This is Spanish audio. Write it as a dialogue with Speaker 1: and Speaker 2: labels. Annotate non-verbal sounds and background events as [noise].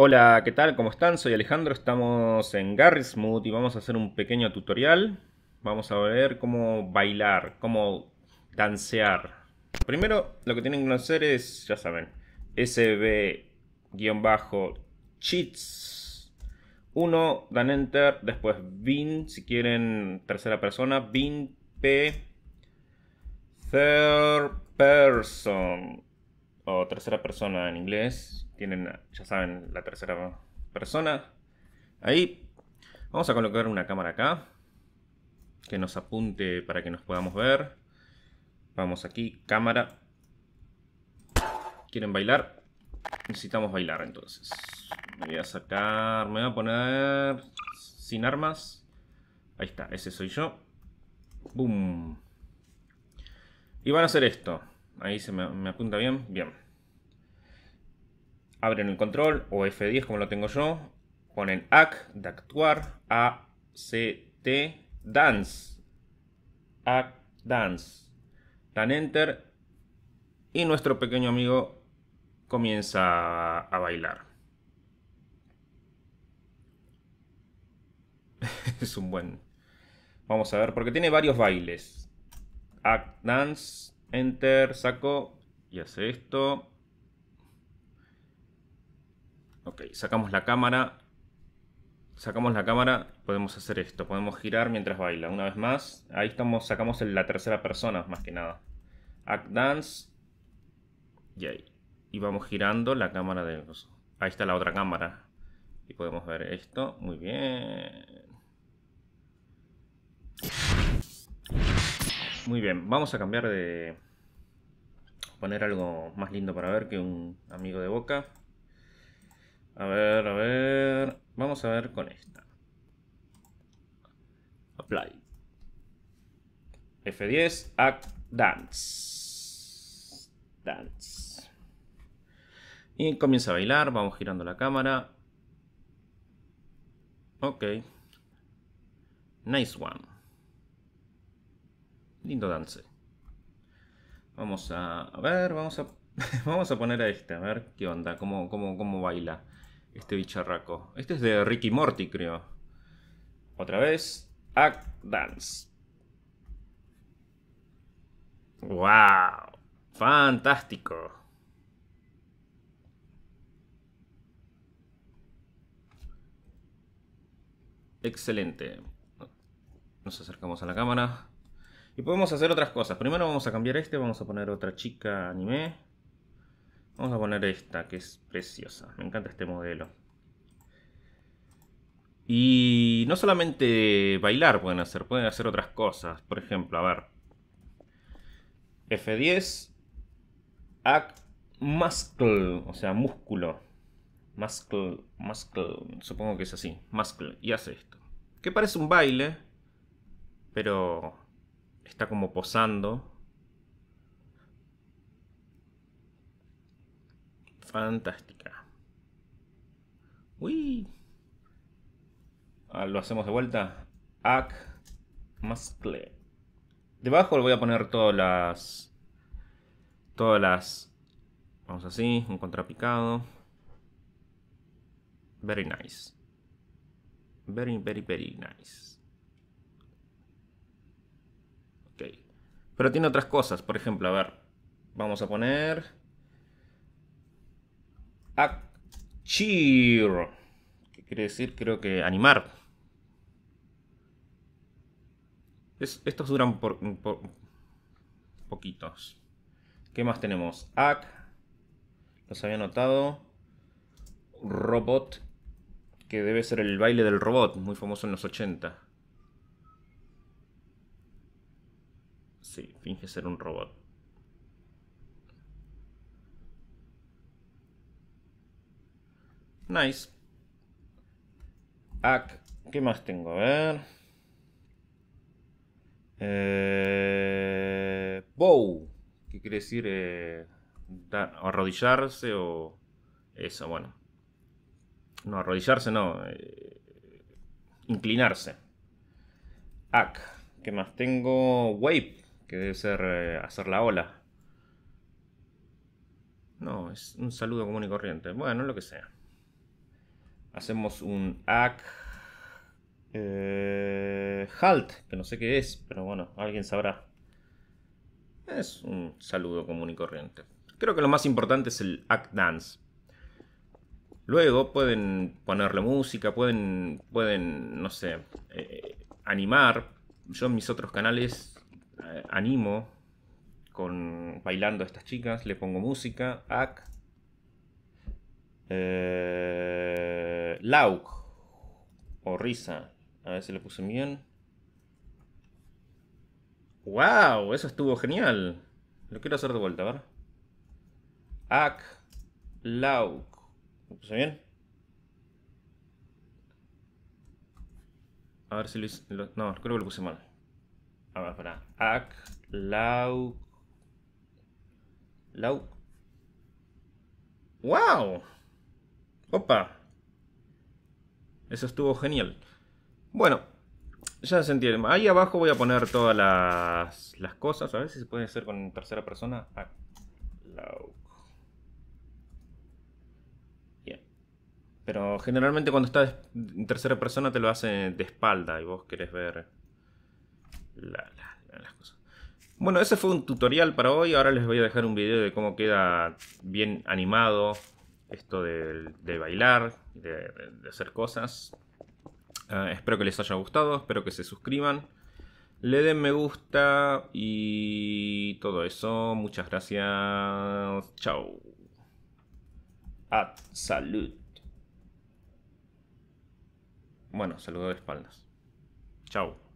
Speaker 1: Hola, ¿qué tal? ¿Cómo están? Soy Alejandro, estamos en Mood, y vamos a hacer un pequeño tutorial. Vamos a ver cómo bailar, cómo dancear. Primero, lo que tienen que hacer es, ya saben, sb-cheats. 1, dan enter, después bin, si quieren tercera persona, bin p third person o tercera persona en inglés tienen, ya saben, la tercera persona. Ahí. Vamos a colocar una cámara acá. Que nos apunte para que nos podamos ver. Vamos aquí, cámara. ¿Quieren bailar? Necesitamos bailar entonces. Me voy a sacar, me voy a poner sin armas. Ahí está, ese soy yo. Boom. Y van a hacer esto. Ahí se me, me apunta bien. Bien abren el control o F10 como lo tengo yo, ponen act, de actuar, A, C, T, dance, act, dance, dan enter y nuestro pequeño amigo comienza a bailar. [laughs] es un buen... Vamos a ver, porque tiene varios bailes. Act dance, enter, saco y hace esto. Ok, sacamos la cámara. Sacamos la cámara, podemos hacer esto, podemos girar mientras baila. Una vez más, ahí estamos, sacamos la tercera persona, más que nada. Act Dance. Y ahí. Y vamos girando la cámara de... Ahí está la otra cámara. Y podemos ver esto. Muy bien. Muy bien, vamos a cambiar de... Poner algo más lindo para ver que un amigo de boca. A ver, a ver. Vamos a ver con esta. Apply. F10, Act Dance. Dance. Y comienza a bailar, vamos girando la cámara. Ok. Nice one. Lindo dance. Vamos a, a ver, vamos a, [laughs] vamos a poner a este, a ver qué onda, cómo, cómo, cómo baila este bicharraco. Este es de Ricky Morty, creo. Otra vez, Act Dance. ¡Wow! Fantástico. Excelente. Nos acercamos a la cámara. Y podemos hacer otras cosas. Primero vamos a cambiar este, vamos a poner otra chica anime. Vamos a poner esta, que es preciosa. Me encanta este modelo. Y no solamente bailar pueden hacer, pueden hacer otras cosas. Por ejemplo, a ver. F10. Act muscle, o sea, músculo. Muscle, muscle, supongo que es así. Muscle. Y hace esto. Que parece un baile, pero está como posando Fantástica. Uy. Ah, lo hacemos de vuelta. Ac Mascle. Debajo le voy a poner todas las. Todas las. Vamos así, un contrapicado. Very nice. Very, very, very nice. Ok. Pero tiene otras cosas. Por ejemplo, a ver. Vamos a poner. Cheer. ¿Qué quiere decir, creo que animar. Es, estos duran por, poquitos. ¿Qué más tenemos? Ac. Los había notado. Robot. Que debe ser el baile del robot. Muy famoso en los 80. Sí, finge ser un robot. Nice. Ac, ¿qué más tengo? A ver. Eh, bow. ¿Qué quiere decir? Eh, arrodillarse o. Eso, bueno. No, arrodillarse no. Eh, inclinarse. Ac. ¿Qué más tengo? Wave. Que debe ser hacer la ola. No, es un saludo común y corriente. Bueno, lo que sea. Hacemos un act eh, halt, que no sé qué es, pero bueno, alguien sabrá. Es un saludo común y corriente. Creo que lo más importante es el act dance. Luego pueden ponerle música, pueden, pueden no sé, eh, animar. Yo en mis otros canales eh, animo con bailando a estas chicas, le pongo música, act. Lauk. O Risa. A ver si lo puse bien. ¡Wow! Eso estuvo genial. Lo quiero hacer de vuelta, a ver. Ak. Lauk. ¿Lo puse bien? A ver si lo hice. no, creo que lo puse mal. A ver, para. Ak. Lauk. Lauk. ¡Wow! Opa, eso estuvo genial. Bueno, ya se entiende. Ahí abajo voy a poner todas las, cosas. A ver si se puede hacer con tercera persona. Ah. Pero generalmente cuando estás en tercera persona te lo hacen de espalda y vos querés ver las cosas. Bueno, ese fue un tutorial para hoy. Ahora les voy a dejar un video de cómo queda bien animado esto de, bailar, de, hacer cosas. Eh, espero que les haya gustado, espero que se suscriban, le den me gusta y todo eso. Muchas gracias. Chao. Ad salud. Bueno, saludo de espaldas. Chao.